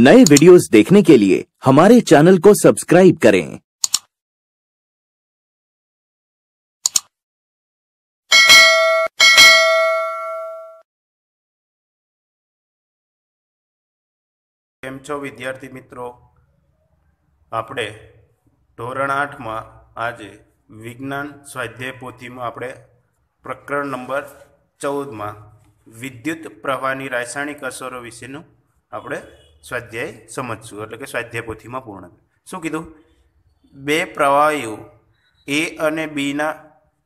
नए वीडियोस देखने के लिए हमारे चैनल को सब्सक्राइब करें કેમ છો વિદ્યાર્થી મિત્રો આપણે ધોરણ આઠમાં આજે વિજ્ઞાન સ્વાધ્યાય પોથીમાં આપણે પ્રકરણ નંબર ચૌદમાં વિદ્યુત પ્રવાહની રાસાયણિક અસરો વિશેનું આપણે સ્વાધ્યાય સમજશું એટલે કે સ્વાધ્યાય પોથીમાં પૂર્ણ શું કીધું બે પ્રવાહીઓ એ અને બીના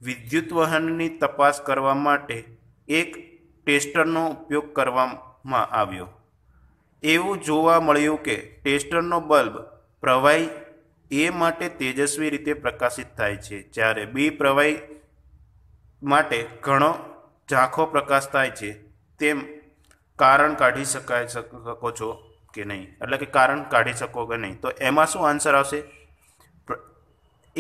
વિદ્યુત વહનની તપાસ કરવા માટે એક ટેસ્ટરનો ઉપયોગ કરવામાં આવ્યો એવું જોવા મળ્યું કે ટેસ્ટરનો બલ્બ પ્રવાહી એ માટે તેજસ્વી રીતે પ્રકાશિત થાય છે જ્યારે બી પ્રવાહી માટે ઘણો ઝાંખો પ્રકાશ થાય છે તેમ કારણ કાઢી શકાય શકો છો કે નહીં એટલે કે કારણ કાઢી શકો કે નહીં તો એમાં શું આન્સર આવશે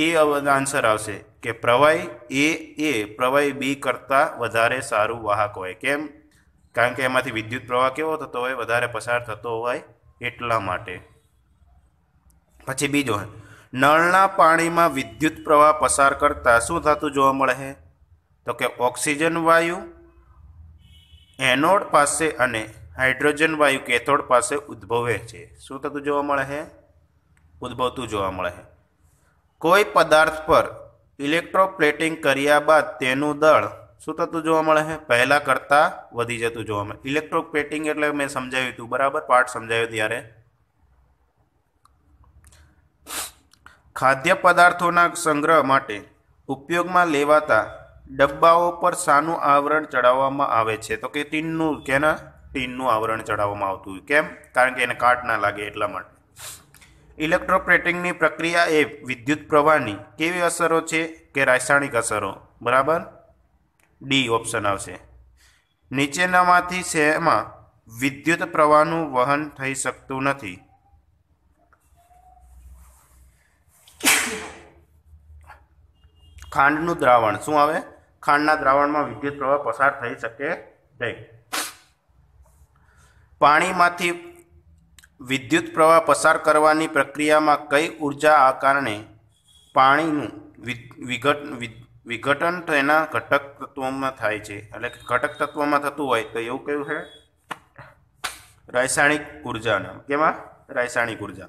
એ આન્સર આવશે કે પ્રવાહી એ એ પ્રવાહી બી કરતાં વધારે સારું વાહક હોય કેમ કારણ કે એમાંથી વિદ્યુત પ્રવાહ કેવો થતો હોય વધારે પસાર થતો હોય એટલા માટે પછી બીજો નળના પાણીમાં વિદ્યુત પ્રવાહ પસાર કરતાં શું થતું જોવા મળે છે તો કે ઓક્સિજન વાયુ એનોડ પાસે અને હાઇડ્રોજન વાયુ કેથોડ પાસે ઉદ્ભવે છે શું થતું જોવા મળે છે ઉદ્ભવતું જોવા મળે છે કોઈ પદાર્થ પર ઇલેક્ટ્રોપ્લેટિંગ કર્યા બાદ તેનું દળ શું થતું જોવા મળે છે પહેલાં કરતાં વધી જતું જોવા મળે ઇલેક્ટ્રોપ્લેટિંગ એટલે મેં સમજાવ્યું હતું બરાબર પાર્ટ સમજાવ્યો ત્યારે ખાદ્ય પદાર્થોના સંગ્રહ માટે ઉપયોગમાં લેવાતા ડબ્બાઓ પર સાનું આવરણ ચડાવવામાં આવે છે તો કે ટીનનું કેના ટીનનું આવરણ ચડાવવામાં આવતું કેમ કારણ કે એને કાટ ના લાગે એટલા માટે ઇલેક્ટ્રોપ્રેટિંગની પ્રક્રિયા એ વિદ્યુત પ્રવાહની કેવી અસરો છે કે રાસાયણિક અસરો બરાબર ડી ઓપ્શન આવશે નીચેનામાંથી શહેરમાં વિદ્યુત પ્રવાહનું વહન થઈ શકતું નથી ખાંડનું દ્રાવણ શું આવે ખાંડના દ્રાવણમાં વિદ્યુત પ્રવાહ પસાર થઈ શકે નહીં પાણીમાંથી વિદ્યુત પ્રવાહ પસાર કરવાની પ્રક્રિયામાં કઈ ઉર્જા આ કારણે પાણીનું વિઘટ વિઘટન તો એના ઘટક તત્વોમાં થાય છે એટલે ઘટક તત્વોમાં થતું હોય તો એવું કયું છે રાસાયણિક ઉર્જા નામ કેમાં રાસાયણિક ઉર્જા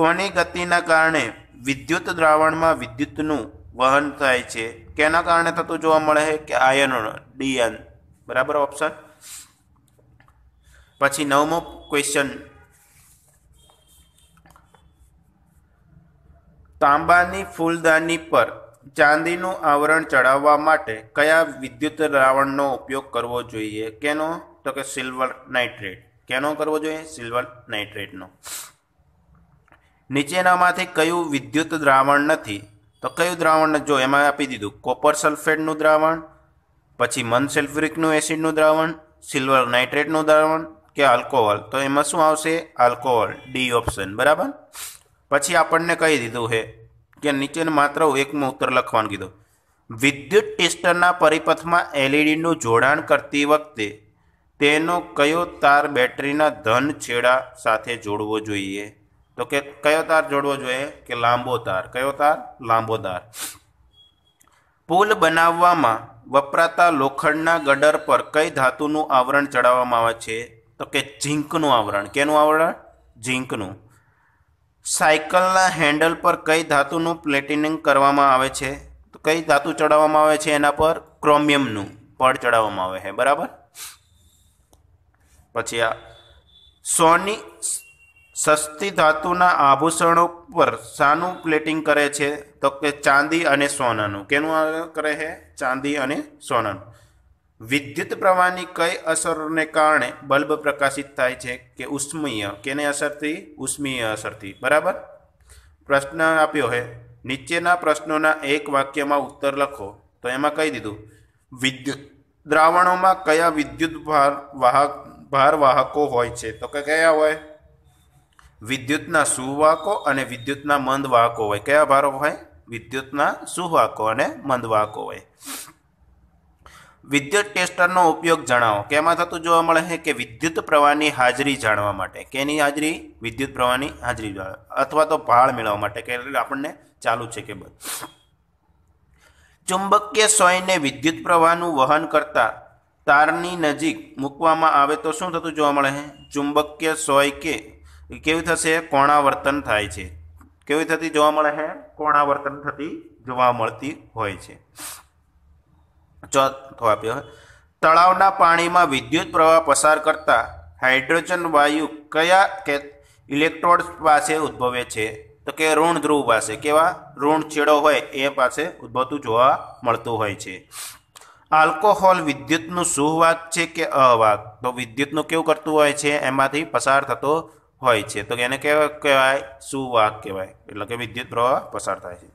કોની ગતિના કારણે વિદ્યુત દ્રાવણમાં વિદ્યુતનું વહન થાય છે કેના કારણે થતું જોવા મળે છે કે આયનો ડીએન બરાબર ઓપ્શન પછી નવમો ક્વેશ્ચન તાંબાની ફૂલદાની પર ચાંદીનું આવરણ ચડાવવા માટે કયા વિદ્યુત દ્રાવણનો ઉપયોગ કરવો જોઈએ કેનો તો કે સિલ્વર નાઇટ્રેટ કેનો કરવો જોઈએ સિલ્વર નાઇટ્રેટનો નીચેનામાંથી કયું વિદ્યુત દ્રાવણ નથી તો કયું દ્રાવણ જો એમાં આપી દીધું કોપર સલ્ફેટનું દ્રાવણ પછી મનસલ્ફ્યુરિકનું એસિડનું દ્રાવણ સિલ્વર નાઇટ્રેટનું દ્રાવણ કે આલ્કોહોલ તો એમાં શું આવશે આલ્કોહોલ ડી ઓપ્શન બરાબર પછી આપણને કહી દીધું છે કે નીચેને માત્ર એકમાં ઉત્તર લખવાનું કીધું વિદ્યુત ટેસ્ટરના પરિપથમાં એલઈડીનું જોડાણ કરતી વખતે તેનો કયો તાર બેટરીના ધન છેડા સાથે જોડવો જોઈએ તો કે કયો તાર જોડવો જોઈએ કે લાંબો તાર કયો તાર લાંબો તાર પુલ બનાવવામાં વપરાતા લોખંડના ગડર પર કઈ ધાતુનું આવરણ ચડાવવામાં આવે છે તો કે ઝીંકનું આવરણ કેનું આવરણ ઝીંકનું સાયકલના હેન્ડલ પર કઈ ધાતુનું પ્લેટિનિંગ કરવામાં આવે છે તો કઈ ધાતુ ચડાવવામાં આવે છે એના પર ક્રોમિયમનું પડ ચડાવવામાં આવે છે બરાબર પછી આ સોની સસ્તી ધાતુના આભૂષણો પર શાનું પ્લેટિંગ કરે છે તો કે ચાંદી અને સોનાનું કેનું કરે છે ચાંદી અને સોનાનું વિદ્યુત પ્રવાહની કઈ અસરને કારણે બલ્બ પ્રકાશિત થાય છે કે ઉષ્મીય કેને અસરથી ઉષ્મીય અસરથી બરાબર પ્રશ્ન આપ્યો છે નીચેના પ્રશ્નોના એક વાક્યમાં ઉત્તર લખો તો એમાં કહી દીધું વિદ્યુત દ્રાવણોમાં કયા વિદ્યુત ભાર વાહક ભારવાહકો હોય છે તો કે કયા હોય વિદ્યુતના સુવાહકો અને વિદ્યુતના મંદવાહકો હોય કયા ભારો હોય વિદ્યુતના સુવાહકો અને મંદવાહકો હોય વિદ્યુત ટેસ્ટરનો ઉપયોગ જણાવો કેમાં થતું જોવા મળે છે કે વિદ્યુત પ્રવાહની હાજરી જાણવા માટે કેની હાજરી વિદ્યુત પ્રવાહની હાજરી અથવા તો ભાળ મેળવવા માટે કે આપણને ચાલુ છે કે બસ ચુંબકીય સોયને વિદ્યુત પ્રવાહનું વહન કરતા તારની નજીક મૂકવામાં આવે તો શું થતું જોવા મળે છે ચુંબકીય સોય કે કેવી થશે કોણાવર્તન થાય છે કેવી થતી જોવા મળે છે કોણાવર્તન થતી જોવા મળતી હોય છે ચોથો આપ્યો તળાવના પાણીમાં વિદ્યુત પ્રવાહ પસાર કરતા હાઇડ્રોજન વાયુ કયા કે ઇલેક્ટ્રોડ પાસે ઉદ્ભવે છે તો કે ઋણ ધ્રુવ પાસે કેવા ઋણ છેડો હોય એ પાસે ઉદ્ભવતું જોવા મળતું હોય છે આલ્કોહોલ વિદ્યુતનું સુવાક છે કે અવાહક તો વિદ્યુતનું કેવું કરતું હોય છે એમાંથી પસાર થતો હોય છે તો એને કહેવાય કહેવાય સુવાહક કહેવાય એટલે કે વિદ્યુત પ્રવાહ પસાર થાય છે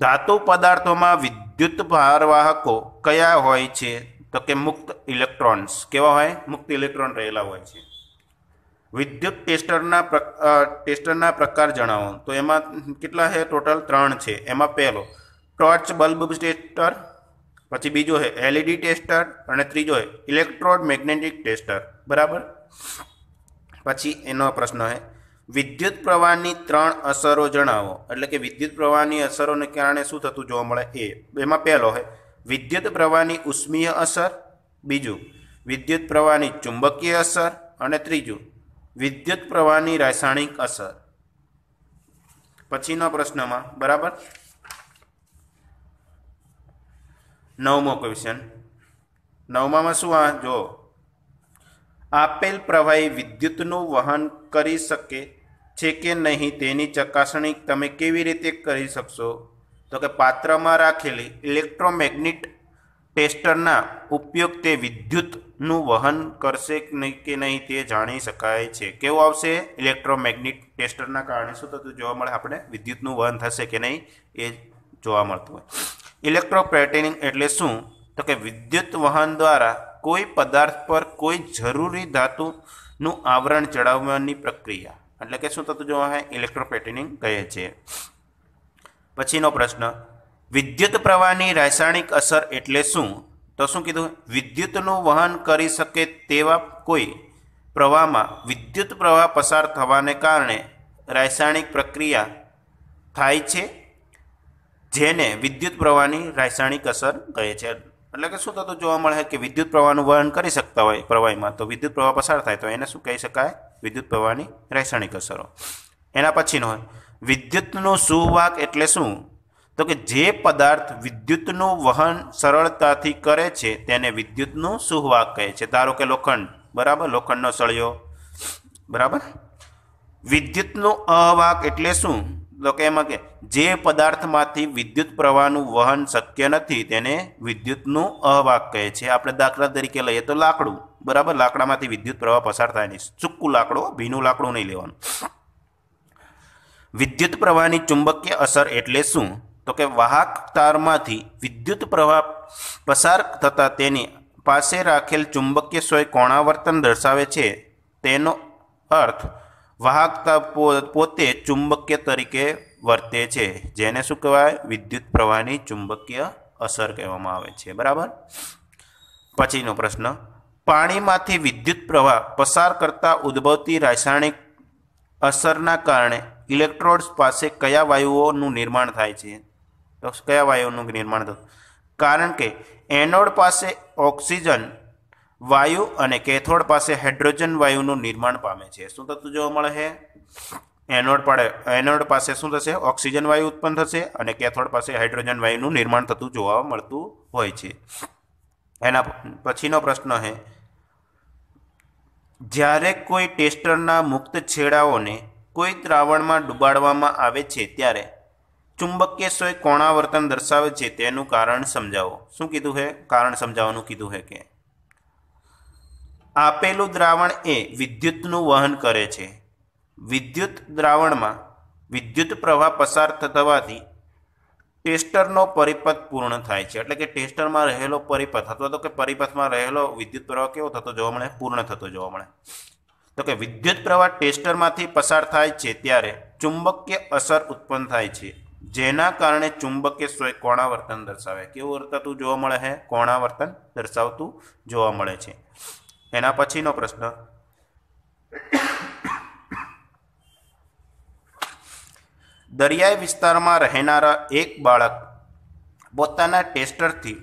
ધાતુ પદાર્થોમાં વિદ્યુત ભારવાહકો કયા હોય છે તો કે મુક્ત ઇલેક્ટ્રોન્સ કેવા હોય મુક્ત ઇલેક્ટ્રોન રહેલા હોય છે વિદ્યુત ટેસ્ટરના ટેસ્ટરના પ્રકાર જણાવો તો એમાં કેટલા છે ટોટલ ત્રણ છે એમાં પહેલો ટોર્ચ બલ્બ ટેસ્ટર પછી બીજો છે એલઈડી ટેસ્ટર અને ત્રીજો છે ઇલેક્ટ્રોડ મેગ્નેટિક ટેસ્ટર બરાબર પછી એનો પ્રશ્ન હોય વિદ્યુત પ્રવાહની ત્રણ અસરો જણાવો એટલે કે વિદ્યુત પ્રવાહની અસરોને કારણે શું થતું જોવા મળે એ એમાં પહેલો છે વિદ્યુત પ્રવાહની ઉષ્મીય અસર બીજું વિદ્યુત પ્રવાહની ચુંબકીય અસર અને ત્રીજું વિદ્યુત પ્રવાહની રાસાયણિક અસર પછીના પ્રશ્નમાં બરાબર નવમો ક્વેશ્ચન નવમામાં શું આ જો આપેલ પ્રવાહી વિદ્યુતનું વહન કરી શકે છે કે નહીં તેની ચકાસણી તમે કેવી રીતે કરી શકશો તો કે પાત્રમાં રાખેલી ઇલેક્ટ્રોમેગ્નેટ ટેસ્ટરના ઉપયોગ તે વિદ્યુતનું વહન કરશે કે નહીં તે જાણી શકાય છે કેવું આવશે ઇલેક્ટ્રોમેગ્નેટ ટેસ્ટરના કારણે શું થતું જોવા મળે આપણે વિદ્યુતનું વહન થશે કે નહીં એ જોવા મળતું હોય ઇલેક્ટ્રોપ્લેટિનિંગ એટલે શું તો કે વિદ્યુત વહન દ્વારા કોઈ પદાર્થ પર કોઈ જરૂરી ધાતુનું આવરણ ચડાવવાની પ્રક્રિયા એટલે કે શું થતું જોવા હે ઇલેક્ટ્રોપેટિનિંગ કહે છે પછીનો પ્રશ્ન વિદ્યુત પ્રવાહની રાસાયણિક અસર એટલે શું તો શું કીધું વિદ્યુતનું વહન કરી શકે તેવા કોઈ પ્રવાહમાં વિદ્યુત પ્રવાહ પસાર થવાને કારણે રાસાયણિક પ્રક્રિયા થાય છે જેને વિદ્યુત પ્રવાહની રાસાયણિક અસર કહે છે એટલે કે શું થતું જોવા મળે કે વિદ્યુત પ્રવાહનું વહન કરી શકતા હોય પ્રવાહીમાં તો વિદ્યુત પ્રવાહ પસાર થાય તો એને શું કહી શકાય વિદ્યુત પ્રવાહની રાસાયણિક અસરો એના પછીનો હોય વિદ્યુતનો સુવાહક એટલે શું તો કે જે પદાર્થ વિદ્યુતનું વહન સરળતાથી કરે છે તેને વિદ્યુતનું સુવાહક કહે છે ધારો કે લોખંડ બરાબર લોખંડનો સળિયો બરાબર વિદ્યુતનો અવાહક એટલે શું તો કે એમાં કે જે પદાર્થમાંથી વિદ્યુત પ્રવાહનું વહન શક્ય નથી તેને વિદ્યુતનું અહવાક કહે છે આપણે દાખલા તરીકે લઈએ તો લાકડું બરાબર લાકડામાંથી વિદ્યુત પ્રવાહ પસાર થાય નહીં સૂકું લાકડું ભીનું લાકડું નહીં લેવાનું વિદ્યુત પ્રવાહની ચુંબકીય અસર એટલે શું તો કે વાહક તારમાંથી વિદ્યુત પ્રવાહ પસાર થતાં તેની પાસે રાખેલ ચુંબકીય સોય કોણાવર્તન દર્શાવે છે તેનો અર્થ વાહકતા પોતે ચુંબકીય તરીકે વર્તે છે જેને શું કહેવાય વિદ્યુત પ્રવાહની ચુંબકીય અસર કહેવામાં આવે છે બરાબર પછીનો પ્રશ્ન પાણીમાંથી વિદ્યુત પ્રવાહ પસાર કરતા ઉદ્ભવતી રાસાયણિક અસરના કારણે ઇલેક્ટ્રોડ્સ પાસે કયા વાયુઓનું નિર્માણ થાય છે કયા વાયુઓનું નિર્માણ થતું કારણ કે એનોડ પાસે ઓક્સિજન વાયુ અને કેથોડ પાસે હાઇડ્રોજન વાયુનું નિર્માણ પામે છે શું થતું જોવા મળે છે એનોડ પાડે એનોડ પાસે શું થશે ઓક્સિજન વાયુ ઉત્પન્ન થશે અને કેથોડ પાસે હાઇડ્રોજન વાયુનું નિર્માણ થતું જોવા મળતું હોય છે એના પછીનો પ્રશ્ન છે જ્યારે કોઈ ટેસ્ટરના મુક્ત છેડાઓને કોઈ દ્રાવણમાં ડુબાડવામાં આવે છે ત્યારે ચુંબકીય સોય કોણાવર્તન દર્શાવે છે તેનું કારણ સમજાવો શું કીધું છે કારણ સમજાવવાનું કીધું છે કે આપેલું દ્રાવણ એ વિદ્યુતનું વહન કરે છે વિદ્યુત દ્રાવણમાં વિદ્યુત પ્રવાહ પસાર થવાથી ટેસ્ટરનો પરિપથ પૂર્ણ થાય છે એટલે કે ટેસ્ટરમાં રહેલો પરિપથ અથવા તો કે પરિપથમાં રહેલો વિદ્યુત પ્રવાહ કેવો થતો જોવા મળે પૂર્ણ થતો જોવા મળે તો કે વિદ્યુત પ્રવાહ ટેસ્ટરમાંથી પસાર થાય છે ત્યારે ચુંબકીય અસર ઉત્પન્ન થાય છે જેના કારણે ચુંબકીય સ્વય કોણાવર્તન દર્શાવે કેવું વર્તતું જોવા મળે છે કોણાવર્તન દર્શાવતું જોવા મળે છે એના પછીનો પ્રશ્ન દરિયાઈ વિસ્તારમાં રહેનારા એક બાળક પોતાના ટેસ્ટરથી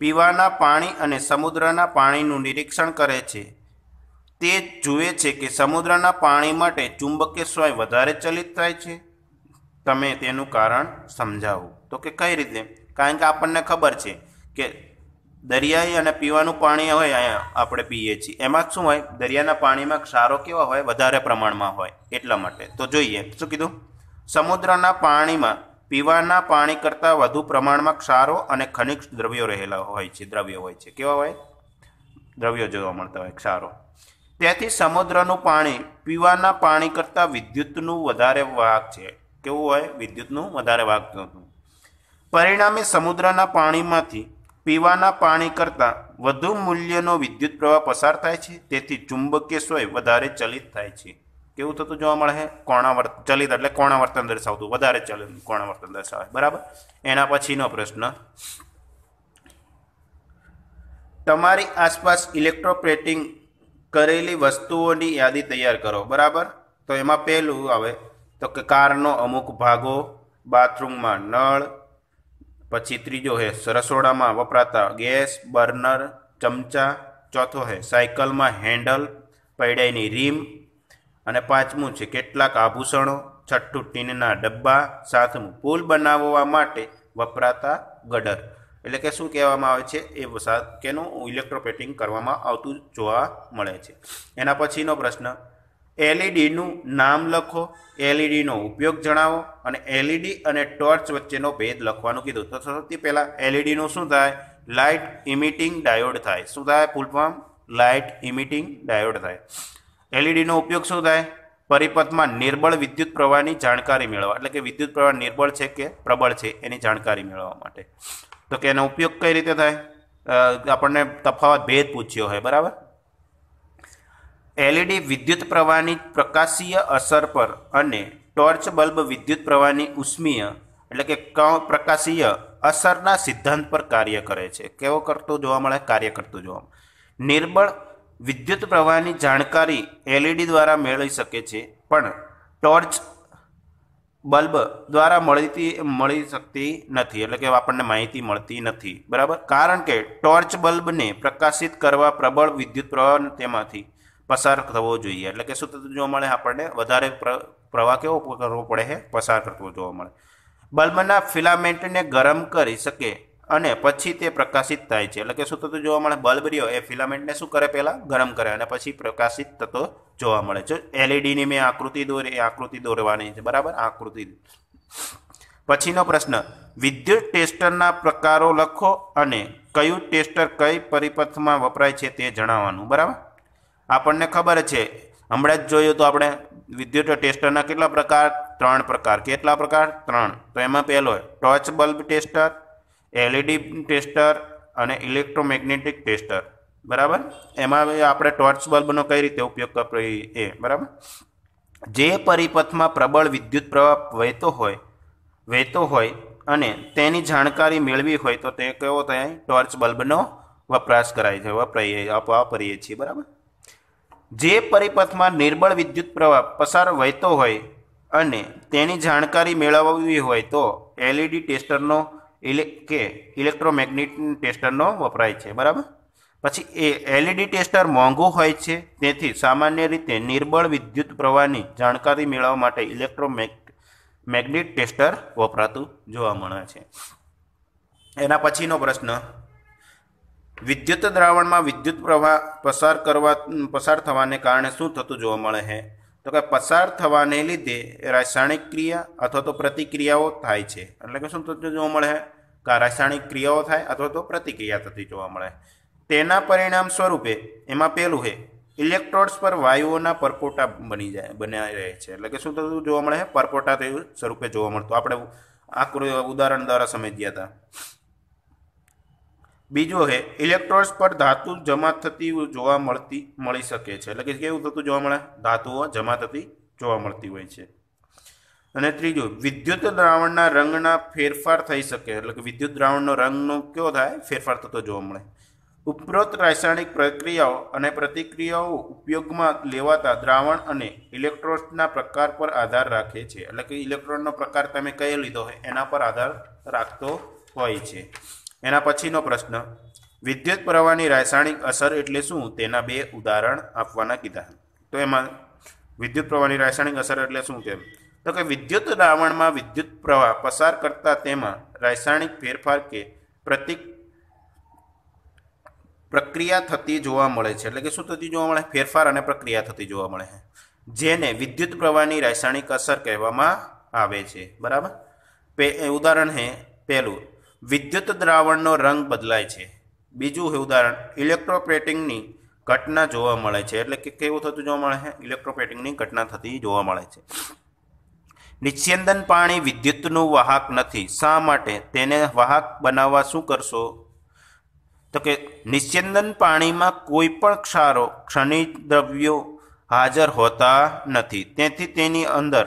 પીવાના પાણી અને સમુદ્રના પાણીનું નિરીક્ષણ કરે છે તે જુએ છે કે સમુદ્રના પાણી માટે ચુંબકીય સ્વાય વધારે ચલિત થાય છે તમે તેનું કારણ સમજાવો તો કે કઈ રીતે કારણ કે આપણને ખબર છે કે દરિયાઈ અને પીવાનું પાણી હોય આપણે પીએ છીએ એમાં શું હોય દરિયાના પાણીમાં ક્ષારો કેવા હોય વધારે પ્રમાણમાં હોય એટલા માટે તો જોઈએ શું કીધું સમુદ્રના પાણીમાં પીવાના પાણી કરતાં વધુ પ્રમાણમાં ક્ષારો અને ખનિજ દ્રવ્યો રહેલા હોય છે દ્રવ્યો હોય છે કેવા હોય દ્રવ્યો જોવા મળતા હોય ક્ષારો તેથી સમુદ્રનું પાણી પીવાના પાણી કરતાં વિદ્યુતનું વધારે વાહક છે કેવું હોય વિદ્યુતનું વધારે વાહક પરિણામે સમુદ્રના પાણીમાંથી પીવાના પાણી કરતાં વધુ મૂલ્યનો વિદ્યુત પ્રવાહ પસાર થાય છે તેથી ચુંબકીય સોય વધારે ચલિત થાય છે કેવું થતું જોવા મળે છે કોણાવર્ત ચલિત એટલે કોણાવર્તન દર્શાવતું વધારે ચલિત કોણાવર્તન દર્શાવે બરાબર એના પછીનો પ્રશ્ન તમારી આસપાસ ઇલેક્ટ્રોપ્લેટિંગ કરેલી વસ્તુઓની યાદી તૈયાર કરો બરાબર તો એમાં પહેલું આવે તો કે કારનો અમુક ભાગો બાથરૂમમાં નળ પછી ત્રીજો છે રસોડામાં વપરાતા ગેસ બર્નર ચમચા ચોથો હે સાયકલમાં હેન્ડલ પૈડાઈની રીમ અને પાંચમું છે કેટલાક આભૂષણો છઠ્ઠું ટીનના ડબ્બા સાતમું પુલ બનાવવા માટે વપરાતા ગડર એટલે કે શું કહેવામાં આવે છે એ કેનું ઇલેક્ટ્રોપેટિંગ કરવામાં આવતું જોવા મળે છે એના પછીનો પ્રશ્ન એલઈડીનું નામ લખો એલઈડીનો ઉપયોગ જણાવો અને એલઈડી અને ટોર્ચ વચ્ચેનો ભેદ લખવાનું કીધું તો સૌથી પહેલાં એલઈડીનું શું થાય લાઇટ ઇમિટિંગ ડાયોડ થાય શું થાય ફૂલફોર્મ લાઇટ ઇમિટિંગ ડાયોડ થાય એલઈડીનો ઉપયોગ શું થાય પરિપથમાં નિર્બળ વિદ્યુત પ્રવાહની જાણકારી મેળવવા એટલે કે વિદ્યુત પ્રવાહ નિર્બળ છે કે પ્રબળ છે એની જાણકારી મેળવવા માટે તો કે એનો ઉપયોગ કઈ રીતે થાય આપણને તફાવત ભેદ પૂછ્યો હોય બરાબર એલઈડી વિદ્યુત પ્રવાહની પ્રકાશીય અસર પર અને ટોર્ચ બલ્બ વિદ્યુત પ્રવાહની ઉષ્મીય એટલે કે પ્રકાશીય અસરના સિદ્ધાંત પર કાર્ય કરે છે કેવો કરતો જોવા મળે કાર્ય કરતો જોવા મળે નિર્બળ વિદ્યુત પ્રવાહની જાણકારી એલઈડી દ્વારા મેળવી શકે છે પણ ટોર્ચ બલ્બ દ્વારા મળતી મળી શકતી નથી એટલે કે આપણને માહિતી મળતી નથી બરાબર કારણ કે ટોર્ચ બલ્બને પ્રકાશિત કરવા પ્રબળ વિદ્યુત પ્રવાહ તેમાંથી પસાર થવો જોઈએ એટલે કે શું થતું જોવા મળે આપણને વધારે પ્રવાહ કેવો કરવો પડે છે પસાર કરતો જોવા મળે બલ્બના ફિલામેન્ટને ગરમ કરી શકે અને પછી તે પ્રકાશિત થાય છે એટલે કે શું થતું જોવા મળે બલ્બ રહ્યો એ ફિલામેન્ટને શું કરે પહેલાં ગરમ કરે અને પછી પ્રકાશિત થતો જોવા મળે છે એલઈડીની મેં આકૃતિ દોરી એ આકૃતિ દોરવાની છે બરાબર આકૃતિ પછીનો પ્રશ્ન વિદ્યુત ટેસ્ટરના પ્રકારો લખો અને કયું ટેસ્ટર કઈ પરિપથમાં વપરાય છે તે જણાવવાનું બરાબર આપણને ખબર છે હમણાં જ જોયું તો આપણે વિદ્યુત ટેસ્ટરના કેટલા પ્રકાર ત્રણ પ્રકાર કેટલા પ્રકાર ત્રણ તો એમાં પહેલો torch bulb tester LED tester અને ઇલેક્ટ્રોમેગ્નેટિક ટેસ્ટર બરાબર એમાં આપણે ટોર્ચ બલ્બનો કઈ રીતે ઉપયોગ કરીએ બરાબર જે પરિપથમાં પ્રબળ વિદ્યુત પ્રવાહ વહેતો હોય વહેતો હોય અને તેની જાણકારી મેળવી હોય તો તે કેવો થાય ટોર્ચ બલ્બનો વપરાશ કરાય છે વપરાઈએ વાપરીએ છીએ બરાબર જે પરિપથમાં નિર્બળ વિદ્યુત પ્રવાહ પસાર વહેતો હોય અને તેની જાણકારી મેળવવી હોય તો એલઈડી e ટેસ્ટરનો ઇલે કે ઇલેક્ટ્રોમેગ્નેટ ટેસ્ટરનો વપરાય છે બરાબર પછી એ એલઈડી e ટેસ્ટર મોંઘું હોય છે તેથી સામાન્ય રીતે નિર્બળ વિદ્યુત પ્રવાહની જાણકારી મેળવવા માટે ઇલેક્ટ્રોમેગ મેગ્નેટ ટેસ્ટર વપરાતું જોવા મળે છે એના પછીનો પ્રશ્ન વિદ્યુત દ્રાવણમાં વિદ્યુત પ્રવાહ પસાર કરવા પસાર થવાને કારણે શું થતું જોવા મળે છે તો કે પસાર થવાને લીધે રાસાયણિક ક્રિયા અથવા તો પ્રતિક્રિયાઓ થાય છે એટલે કે શું થતું જોવા મળે છે કે રાસાયણિક ક્રિયાઓ થાય અથવા તો પ્રતિક્રિયા થતી જોવા મળે તેના પરિણામ સ્વરૂપે એમાં પહેલું છે ઇલેક્ટ્રોડ્સ પર વાયુઓના પરપોટા બની જાય બન્યા રહે છે એટલે કે શું થતું જોવા મળે છે પરપોટા થયું સ્વરૂપે જોવા મળતું આપણે આ ઉદાહરણ દ્વારા સમજી ગયા હતા બીજો છે ઇલેક્ટ્રોન્સ પર ધાતુ જમા થતી જોવા મળતી મળી શકે છે એટલે કે કેવું થતું જોવા મળે ધાતુઓ જમા થતી જોવા મળતી હોય છે અને ત્રીજું વિદ્યુત દ્રાવણના રંગના ફેરફાર થઈ શકે એટલે કે વિદ્યુત દ્રાવણનો રંગનો કયો થાય ફેરફાર થતો જોવા મળે ઉપરોક્ત રાસાયણિક પ્રક્રિયાઓ અને પ્રતિક્રિયાઓ ઉપયોગમાં લેવાતા દ્રાવણ અને ઇલેક્ટ્રોન્સના પ્રકાર પર આધાર રાખે છે એટલે કે ઇલેક્ટ્રોનનો પ્રકાર તમે કયો લીધો હોય એના પર આધાર રાખતો હોય છે એના પછીનો પ્રશ્ન વિદ્યુત પ્રવાહની રાસાયણિક અસર એટલે શું તેના બે ઉદાહરણ આપવાના કીધા તો એમાં વિદ્યુત પ્રવાહની રાસાયણિક અસર એટલે શું તેમ તો કે વિદ્યુત દ્રાવણમાં વિદ્યુત પ્રવાહ પસાર કરતા તેમાં રાસાયણિક ફેરફાર કે પ્રતિક પ્રક્રિયા થતી જોવા મળે છે એટલે કે શું થતી જોવા મળે ફેરફાર અને પ્રક્રિયા થતી જોવા મળે છે જેને વિદ્યુત પ્રવાહની રાસાયણિક અસર કહેવામાં આવે છે બરાબર પે ઉદાહરણ હે પહેલું વિદ્યુત દ્રાવણનો રંગ બદલાય છે બીજું ઉદાહરણ ઇલેક્ટ્રોપ્રેટિંગની ઘટના જોવા મળે છે એટલે કે કેવું થતું જોવા મળે છે ઇલેક્ટ્રોપેટિંગની ઘટના થતી જોવા મળે છે નિસ્યંદન પાણી વિદ્યુતનું વાહક નથી શા માટે તેને વાહક બનાવવા શું કરશો તો કે નિસ્યંદન પાણીમાં કોઈ પણ ક્ષારો ખનિજ દ્રવ્યો હાજર હોતા નથી તેથી તેની અંદર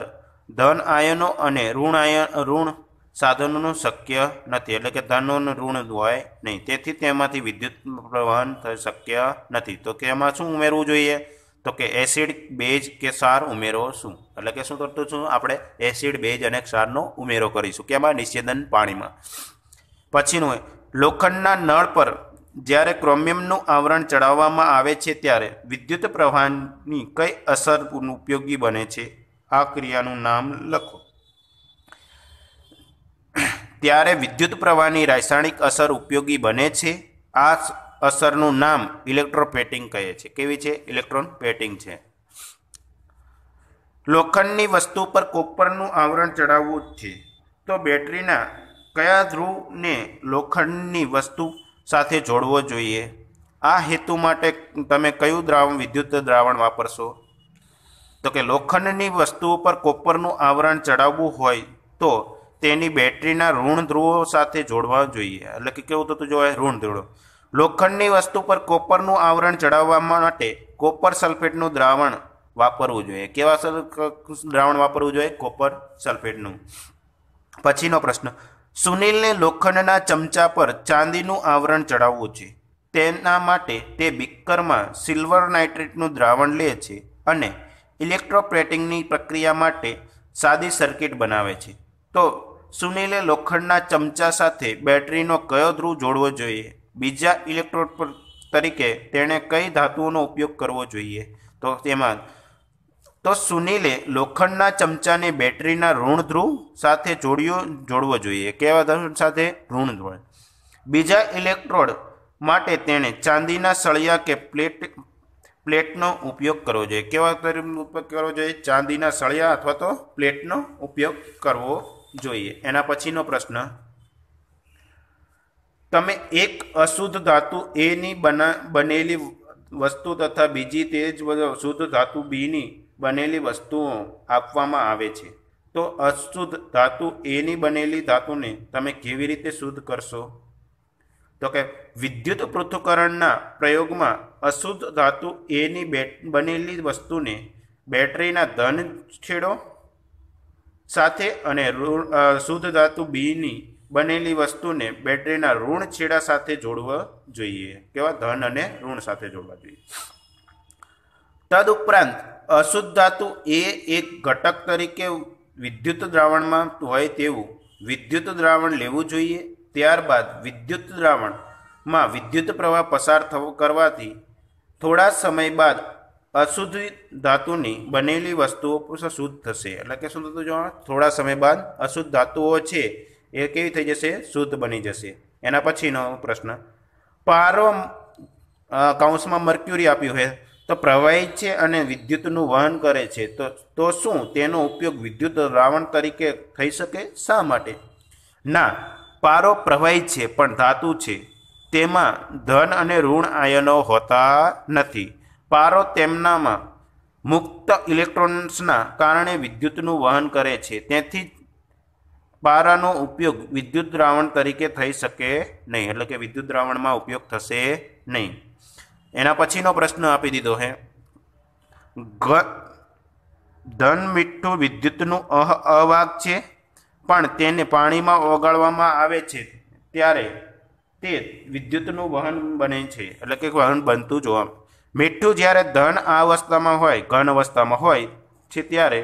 ધન આયનો અને ઋણ આયન ઋણ સાધનોનું શક્ય નથી એટલે કે ધનોનું ઋણ હોય નહીં તેથી તેમાંથી વિદ્યુત પ્રવહન શક્ય નથી તો કે એમાં શું ઉમેરવું જોઈએ તો કે એસિડ બેઝ કે સાર ઉમેરો શું એટલે કે શું કરતું છું આપણે એસિડ બેઝ અને ક્ષારનો ઉમેરો કરીશું કેમાં નિષેધન પાણીમાં પછીનું લોખંડના નળ પર જ્યારે ક્રોમિયમનું આવરણ ચડાવવામાં આવે છે ત્યારે વિદ્યુત પ્રવાહની કઈ અસર ઉપયોગી બને છે આ ક્રિયાનું નામ લખો ત્યારે વિદ્યુત પ્રવાહની રાસાયણિક અસર ઉપયોગી બને છે આ અસરનું નામ ઇલેક્ટ્રોપેટિંગ કહે છે કેવી છે ઇલેક્ટ્રોન પેટિંગ છે લોખંડની વસ્તુ પર કોપરનું આવરણ ચડાવવું જ છે તો બેટરીના કયા ધ્રુવને લોખંડની વસ્તુ સાથે જોડવો જોઈએ આ હેતુ માટે તમે કયું દ્રાવણ વિદ્યુત દ્રાવણ વાપરશો તો કે લોખંડની વસ્તુ પર કોપરનું આવરણ ચડાવવું હોય તો તેની બેટરીના ઋણ ધ્રુવો સાથે જોડવા જોઈએ એટલે કે કેવું થતું જોવાય ઋણ ધ્રુવો લોખંડની વસ્તુ પર કોપરનું આવરણ ચડાવવા માટે કોપર સલ્ફેટનું દ્રાવણ વાપરવું જોઈએ કેવા દ્રાવણ વાપરવું જોઈએ કોપર સલ્ફેટનું પછીનો પ્રશ્ન સુનિલને લોખંડના ચમચા પર ચાંદીનું આવરણ ચડાવવું છે તેના માટે તે બિક્કરમાં સિલ્વર નાઇટ્રેટનું દ્રાવણ લે છે અને ઇલેક્ટ્રોપ્લેટિંગની પ્રક્રિયા માટે સાદી સર્કિટ બનાવે છે તો સુનિલે લોખંડના ચમચા સાથે બેટરીનો કયો ધ્રુવ જોડવો જોઈએ બીજા ઇલેક્ટ્રોડ પર તરીકે તેણે કઈ ધાતુઓનો ઉપયોગ કરવો જોઈએ તો તેમાં તો સુનિલે લોખંડના ચમચાને બેટરીના ઋણ ધ્રુવ સાથે જોડ્યો જોડવો જોઈએ કેવા ધાતુ સાથે ઋણ ધ્રુવ બીજા ઇલેક્ટ્રોડ માટે તેણે ચાંદીના સળિયા કે પ્લેટ પ્લેટનો ઉપયોગ કરવો જોઈએ કેવા ઉપયોગ કરવો જોઈએ ચાંદીના સળિયા અથવા તો પ્લેટનો ઉપયોગ કરવો જોઈએ એના પછીનો પ્રશ્ન તમે એક અશુદ્ધ ધાતુ એની બના બનેલી વસ્તુ તથા બીજી તે જ શુદ્ધ ધાતુ બીની બનેલી વસ્તુઓ આપવામાં આવે છે તો અશુદ્ધ ધાતુ એની બનેલી ધાતુને તમે કેવી રીતે શુદ્ધ કરશો તો કે વિદ્યુત પૃથ્થકરણના પ્રયોગમાં અશુદ્ધ ધાતુ એની બનેલી વસ્તુને બેટરીના ધન છેડો સાથે અને ઋણ શુદ્ધ ધાતુ બીની બનેલી વસ્તુને બેટરીના ઋણ છેડા સાથે જોડવા જોઈએ કેવા ધન અને ઋણ સાથે જોડવા જોઈએ તદુપરાંત અશુદ્ધ ધાતુ એ એક ઘટક તરીકે વિદ્યુત દ્રાવણમાં હોય તેવું વિદ્યુત દ્રાવણ લેવું જોઈએ ત્યારબાદ વિદ્યુત દ્રાવણમાં વિદ્યુત પ્રવાહ પસાર થવો કરવાથી થોડા સમય બાદ અશુદ્ધ ધાતુની બનેલી વસ્તુઓ શુદ્ધ થશે એટલે કે શું થતું જોવા થોડા સમય બાદ અશુદ્ધ ધાતુઓ છે એ કેવી થઈ જશે શુદ્ધ બની જશે એના પછીનો પ્રશ્ન પારો કૌંસમાં મર્ક્યુરી આપ્યું હોય તો પ્રવાહી છે અને વિદ્યુતનું વહન કરે છે તો તો શું તેનો ઉપયોગ વિદ્યુત દ્રાવણ તરીકે થઈ શકે શા માટે ના પારો પ્રવાહી છે પણ ધાતુ છે તેમાં ધન અને ઋણ આયનો હોતા નથી પારો તેમનામાં મુક્ત ઇલેક્ટ્રોન્સના કારણે વિદ્યુતનું વહન કરે છે તેથી પારાનો ઉપયોગ વિદ્યુત દ્રાવણ તરીકે થઈ શકે નહીં એટલે કે વિદ્યુત દ્રાવણમાં ઉપયોગ થશે નહીં એના પછીનો પ્રશ્ન આપી દીધો હે ઘ ધન મીઠું વિદ્યુતનું અહ અવાહક છે પણ તેને પાણીમાં ઓગાળવામાં આવે છે ત્યારે તે વિદ્યુતનું વહન બને છે એટલે કે વહન બનતું જોવા મીઠું જ્યારે ધન આ અવસ્થામાં હોય ઘન અવસ્થામાં હોય છે ત્યારે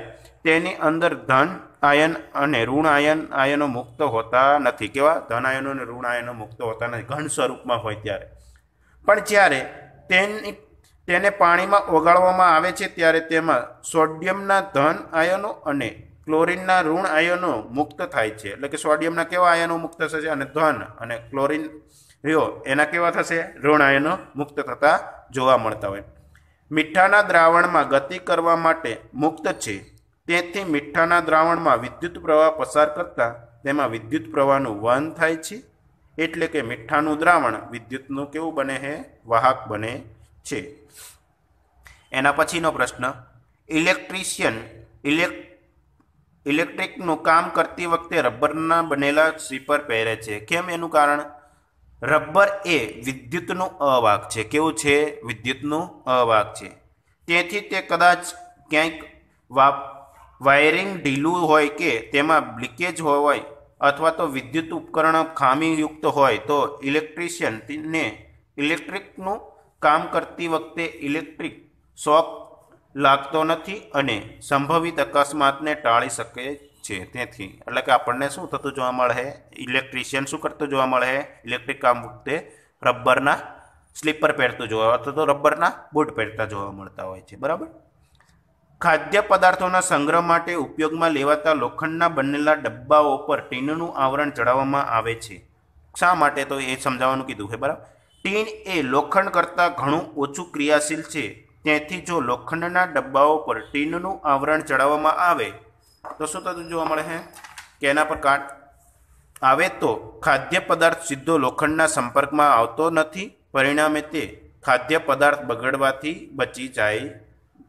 તેની અંદર ધન આયન અને ઋણ આયન આયનો મુક્ત હોતા નથી કેવા ધન આયનો અને ઋણ આયનો મુક્ત હોતા નથી ઘન સ્વરૂપમાં હોય ત્યારે પણ જ્યારે તેની તેને પાણીમાં ઓગાળવામાં આવે છે ત્યારે તેમાં સોડિયમના ધન આયનો અને ક્લોરિનના ઋણ આયનો મુક્ત થાય છે એટલે કે સોડિયમના કેવા આયનો મુક્ત થશે અને ધન અને ક્લોરિન રહ્યો એના કેવા થશે ઋણાયનો મુક્ત થતા જોવા મળતા હોય મીઠાના દ્રાવણમાં ગતિ કરવા માટે મુક્ત છે તેથી મીઠાના દ્રાવણમાં વિદ્યુત પ્રવાહ પસાર કરતાં તેમાં વિદ્યુત પ્રવાહનું વહન થાય છે એટલે કે મીઠાનું દ્રાવણ વિદ્યુતનું કેવું બને છે વાહક બને છે એના પછીનો પ્રશ્ન ઇલેક્ટ્રિશિયન ઇલેક ઇલેક્ટ્રિકનું કામ કરતી વખતે રબરના બનેલા સ્વીપર પહેરે છે કેમ એનું કારણ રબર એ વિદ્યુતનું અવાક છે કેવું છે વિદ્યુતનું અવાક છે તેથી તે કદાચ ક્યાંક વા વાયરિંગ ઢીલું હોય કે તેમાં બ્લિકેજ હોય અથવા તો વિદ્યુત ઉપકરણ ખામીયુક્ત હોય તો ઇલેક્ટ્રિશિયનને ઇલેક્ટ્રિકનું કામ કરતી વખતે ઇલેક્ટ્રિક શોક લાગતો નથી અને સંભવિત અકસ્માતને ટાળી શકે છે તેથી એટલે કે આપણને શું થતું જોવા મળે ઇલેક્ટ્રિશિયન શું કરતું જોવા મળે ઇલેક્ટ્રિક કામ વખતે રબરના સ્લીપર પહેરતું જોવા અથવા તો રબરના બૂટ પહેરતા જોવા મળતા હોય છે બરાબર ખાદ્ય પદાર્થોના સંગ્રહ માટે ઉપયોગમાં લેવાતા લોખંડના બનેલા ડબ્બાઓ પર ટીનનું આવરણ ચડાવવામાં આવે છે શા માટે તો એ સમજાવવાનું કીધું છે બરાબર ટીન એ લોખંડ કરતાં ઘણું ઓછું ક્રિયાશીલ છે તેથી જો લોખંડના ડબ્બાઓ પર ટીનનું આવરણ ચડાવવામાં આવે તો શું થતું જોવા મળે છે કે એના પર કાટ આવે તો ખાદ્ય પદાર્થ સીધો લોખંડના સંપર્કમાં આવતો નથી પરિણામે તે ખાદ્ય પદાર્થ બગડવાથી બચી જાય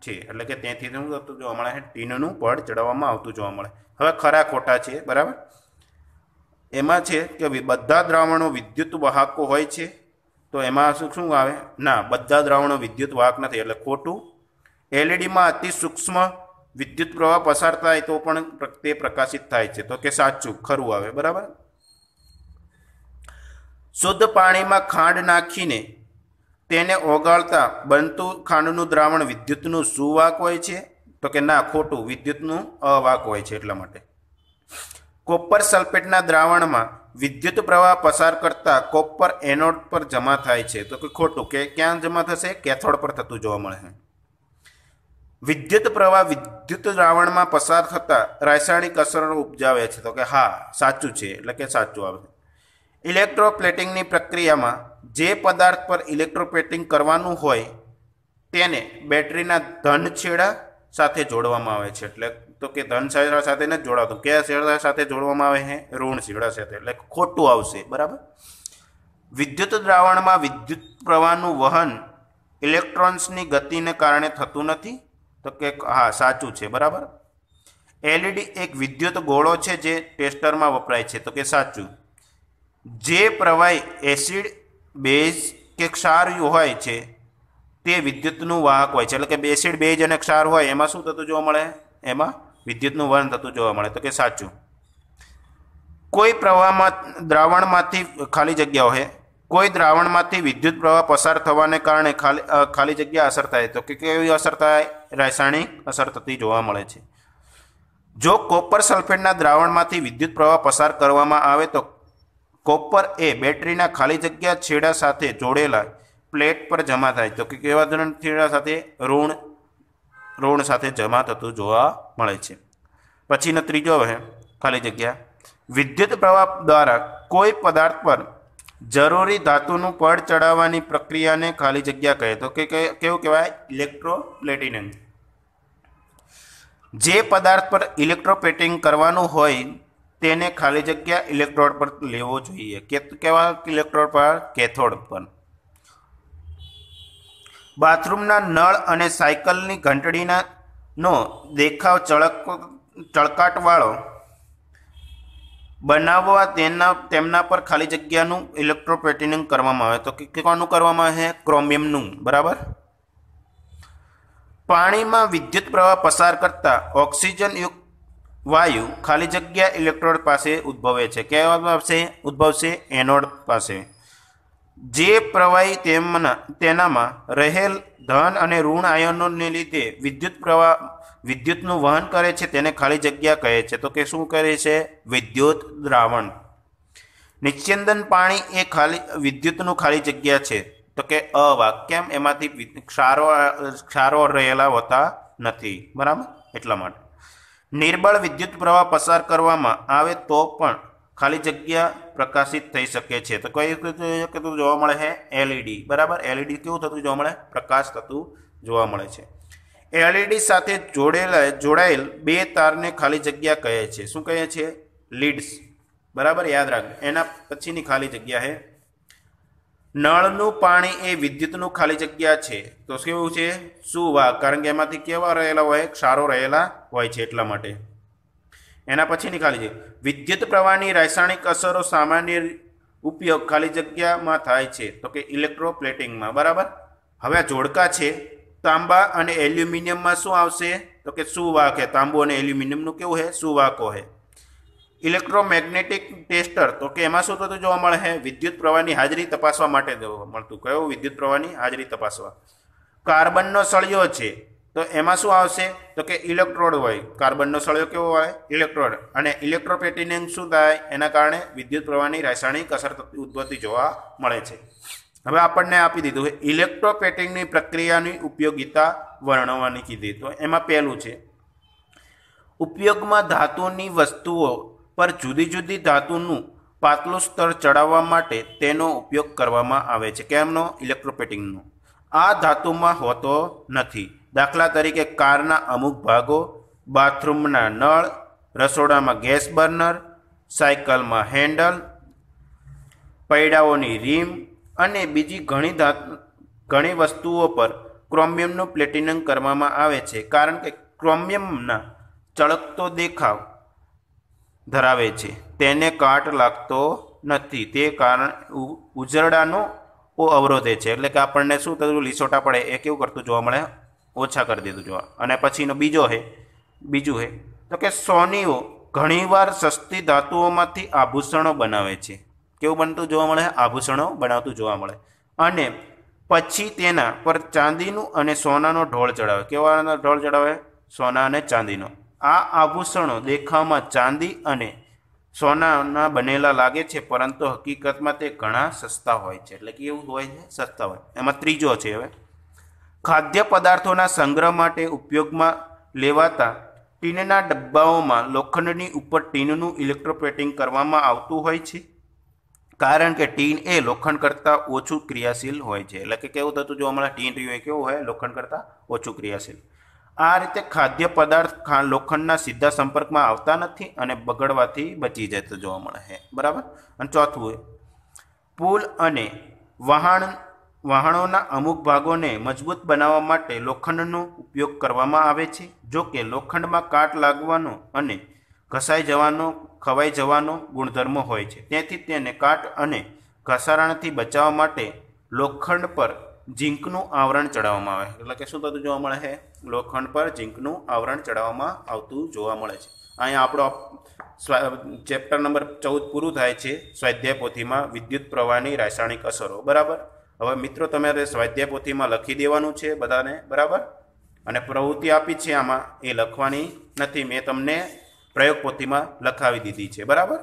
છે એટલે કે તેથી શું થતું જોવા મળે છે ટીનનું પડ ચડાવવામાં આવતું જોવા મળે હવે ખરા ખોટા છે બરાબર એમાં છે કે બધા દ્રાવણો વિદ્યુત વાહકો હોય છે તો એમાં શું શું આવે ના બધા દ્રાવણો વિદ્યુત વાહક નથી એટલે ખોટું એલઈડીમાં અતિ સૂક્ષ્મ વિદ્યુત પ્રવાહ પસાર થાય તો પણ તે પ્રકાશિત થાય છે તો કે સાચું ખરું આવે બરાબર શુદ્ધ પાણીમાં ખાંડ નાખીને તેને ઓગાળતા બનતું ખાંડનું દ્રાવણ વિદ્યુતનું સુવાક હોય છે તો કે ના ખોટું વિદ્યુતનું અવાક હોય છે એટલા માટે કોપર સલ્ફેટના દ્રાવણમાં વિદ્યુત પ્રવાહ પસાર કરતા કોપર એનોડ પર જમા થાય છે તો કે ખોટું કે ક્યાં જમા થશે કેથોડ પર થતું જોવા મળે છે વિદ્યુત પ્રવાહ વિદ્યુત દ્રાવણમાં પસાર થતા રાસાયણિક અસરો ઉપજાવે છે તો કે હા સાચું છે એટલે કે સાચું આવે ઇલેક્ટ્રોપ્લેટિંગની પ્રક્રિયામાં જે પદાર્થ પર ઇલેક્ટ્રોપ્લેટિંગ કરવાનું હોય તેને બેટરીના ધન છેડા સાથે જોડવામાં આવે છે એટલે તો કે ધન છેડા સાથે નથી જોડાતું કયા છેડા સાથે જોડવામાં આવે છે ઋણ છેડા સાથે એટલે ખોટું આવશે બરાબર વિદ્યુત દ્રાવણમાં વિદ્યુત પ્રવાહનું વહન ઇલેક્ટ્રોન્સની ગતિને કારણે થતું નથી તો કે હા સાચું છે બરાબર એલઈડી એક વિદ્યુત ગોળો છે જે ટેસ્ટરમાં વપરાય છે તો કે સાચું જે પ્રવાહી એસિડ બેઝ કે ક્ષારયું હોય છે તે વિદ્યુતનું વાહક હોય છે એટલે કે એસિડ બેઝ અને ક્ષાર હોય એમાં શું થતું જોવા મળે એમાં વિદ્યુતનું વહન થતું જોવા મળે તો કે સાચું કોઈ પ્રવાહમાં દ્રાવણમાંથી ખાલી જગ્યા હોય કોઈ દ્રાવણમાંથી વિદ્યુત પ્રવાહ પસાર થવાને કારણે ખાલી ખાલી જગ્યા અસર થાય તો કે કેવી અસર થાય રાસાયણિક અસર થતી જોવા મળે છે જો કોપર સલ્ફેટના દ્રાવણમાંથી વિદ્યુત પ્રવાહ પસાર કરવામાં આવે તો કોપર એ બેટરીના ખાલી જગ્યા છેડા સાથે જોડેલા પ્લેટ પર જમા થાય તો કે કેવા ધોરણ છેડા સાથે ઋણ ઋણ સાથે જમા થતું જોવા મળે છે પછીનો ત્રીજો હવે ખાલી જગ્યા વિદ્યુત પ્રવાહ દ્વારા કોઈ પદાર્થ પર જરૂરી ધાતુનું પડ ચડાવવાની પ્રક્રિયાને ખાલી જગ્યા કહે તો કે કેવું કહેવાય ઇલેક્ટ્રોપ્લેટિનિંગ જે પદાર્થ પર ઇલેક્ટ્રોપ્લેટિંગ કરવાનું હોય તેને ખાલી જગ્યા ઇલેક્ટ્રોડ પર લેવો જોઈએ કે કેવા ઇલેક્ટ્રોડ પર કેથોડ પર બાથરૂમના નળ અને સાયકલની ઘંટડીના નો દેખાવ ચળક ચળકાટવાળો બનાવવા તેના તેમના પર ખાલી જગ્યાનું ઇલેક્ટ્રોપેટિનિંગ કરવામાં આવે તો કે કોનું કરવામાં આવે ક્રોમિયમનું બરાબર પાણીમાં વિદ્યુત પ્રવાહ પસાર કરતા ઓક્સિજનયુક્ત વાયુ ખાલી જગ્યા ઇલેક્ટ્રોડ પાસે ઉદ્ભવે છે કહેવા આવશે ઉદ્ભવશે એનોડ પાસે જે પ્રવાહી તેમના તેનામાં રહેલ ધન અને ઋણ આયનોને લીધે વિદ્યુત પ્રવાહ વિદ્યુતનું વહન કરે છે તેને ખાલી જગ્યા કહે છે તો કે શું કરે છે વિદ્યુત દ્રાવણ નિશ્ચંદન પાણી એ ખાલી વિદ્યુતનું ખાલી જગ્યા છે તો કે અવાક્યમ એમાંથી ક્ષારો ક્ષારો રહેલા હોતા નથી બરાબર એટલા માટે નિર્બળ વિદ્યુત પ્રવાહ પસાર કરવામાં આવે તો પણ ખાલી જગ્યા પ્રકાશિત થઈ શકે છે તો કઈ થતું જોવા મળે છે એલઈડી બરાબર એલઈડી કેવું થતું જોવા મળે પ્રકાશ થતું જોવા મળે છે એલઈડી e સાથે જોડેલા જોડાયેલ બે તારને ખાલી જગ્યા કહે છે શું કહે છે લીડ્સ બરાબર યાદ રાખ એના પછીની ખાલી જગ્યા છે નળનું પાણી એ વિદ્યુતનું ખાલી જગ્યા છે તો કેવું છે સુવા કારણ કે એમાંથી કેવા રહેલા હોય ક્ષારો રહેલા હોય છે એટલા માટે એના પછીની ખાલી જગ્યા વિદ્યુત પ્રવાહની રાસાયણિક અસરો સામાન્ય ઉપયોગ ખાલી જગ્યામાં થાય છે તો કે ઇલેક્ટ્રોપ્લેટિંગમાં બરાબર હવે આ જોડકા છે તાંબા અને એલ્યુમિનિયમમાં શું આવશે તો કે સુવાહક હે તાંબુ અને એલ્યુમિનિયમનું કેવું હે સુવાહકો હે ઇલેક્ટ્રોમેગ્નેટિક ટેસ્ટર તો કે એમાં શું થતું જોવા મળે છે વિદ્યુત પ્રવાહની હાજરી તપાસવા માટે જોવા મળતું કયો વિદ્યુત પ્રવાહની હાજરી તપાસવા કાર્બનનો સળિયો છે તો એમાં શું આવશે તો કે ઇલેક્ટ્રોડ હોય કાર્બનનો સળિયો કેવો હોય ઇલેક્ટ્રોડ અને ઇલેક્ટ્રોપેટિનિયમ શું થાય એના કારણે વિદ્યુત પ્રવાહની રાસાયણિક અસર ઉદ્ભવતી જોવા મળે છે હવે આપણને આપી દીધું છે ઇલેક્ટ્રોપેટિંગની પ્રક્રિયાની ઉપયોગિતા વર્ણવવાની કીધી તો એમાં પહેલું છે ઉપયોગમાં ધાતુની વસ્તુઓ પર જુદી જુદી ધાતુનું પાતળું સ્તર ચડાવવા માટે તેનો ઉપયોગ કરવામાં આવે છે કેમનો ઇલેક્ટ્રોપેટિંગનો આ ધાતુમાં હોતો નથી દાખલા તરીકે કારના અમુક ભાગો બાથરૂમના નળ રસોડામાં ગેસ બર્નર સાયકલમાં હેન્ડલ પૈડાઓની રીમ અને બીજી ઘણી ધાતુ ઘણી વસ્તુઓ પર ક્રોમિયમનું પ્લેટિનમ કરવામાં આવે છે કારણ કે ક્રોમિયમના ચળકતો દેખાવ ધરાવે છે તેને કાટ લાગતો નથી તે કારણ ઉજરડાનો અવરોધે છે એટલે કે આપણને શું થતું લીસોટા પડે એ કેવું કરતું જોવા મળે ઓછા કરી દીધું જોવા અને પછીનો બીજો હે બીજું હે તો કે સોનીઓ ઘણીવાર સસ્તી ધાતુઓમાંથી આભૂષણો બનાવે છે કેવું બનતું જોવા મળે આભૂષણો બનાવતું જોવા મળે અને પછી તેના પર ચાંદીનું અને સોનાનો ઢોળ ચડાવે કેવાનો ઢોળ ચડાવે સોના અને ચાંદીનો આ આભૂષણો દેખાવમાં ચાંદી અને સોનાના બનેલા લાગે છે પરંતુ હકીકતમાં તે ઘણા સસ્તા હોય છે એટલે કે એવું હોય છે સસ્તા હોય એમાં ત્રીજો છે હવે ખાદ્ય પદાર્થોના સંગ્રહ માટે ઉપયોગમાં લેવાતા ટીનના ડબ્બાઓમાં લોખંડની ઉપર ટીનનું ઇલેક્ટ્રોપ્લેટિંગ કરવામાં આવતું હોય છે કારણ કે ટીન એ લોખંડ કરતાં ઓછું ક્રિયાશીલ હોય છે એટલે કે કેવું થતું જો હમણાં ટીન રહ્યું એ કેવું હોય લોખંડ કરતાં ઓછું ક્રિયાશીલ આ રીતે ખાદ્ય પદાર્થ લોખંડના સીધા સંપર્કમાં આવતા નથી અને બગડવાથી બચી જતો જોવા મળે છે બરાબર અને ચોથું પુલ અને વહાણ વાહણોના અમુક ભાગોને મજબૂત બનાવવા માટે લોખંડનો ઉપયોગ કરવામાં આવે છે જો કે લોખંડમાં કાટ લાગવાનો અને ઘસાઈ જવાનો ખવાઈ જવાનો ગુણધર્મ હોય છે તેથી તેને કાટ અને ઘસારાણથી બચાવવા માટે લોખંડ પર ઝીંકનું આવરણ ચડાવવામાં આવે એટલે કે શું થતું જોવા મળે છે લોખંડ પર ઝીંકનું આવરણ ચડાવવામાં આવતું જોવા મળે છે અહીંયા આપણો ચેપ્ટર નંબર ચૌદ પૂરું થાય છે સ્વાધ્યાય પોથીમાં વિદ્યુત પ્રવાહની રાસાયણિક અસરો બરાબર હવે મિત્રો તમારે સ્વાધ્યાય પોથીમાં લખી દેવાનું છે બધાને બરાબર અને પ્રવૃત્તિ આપી છે આમાં એ લખવાની નથી મેં તમને પ્રયોગ પોથીમાં લખાવી દીધી છે બરાબર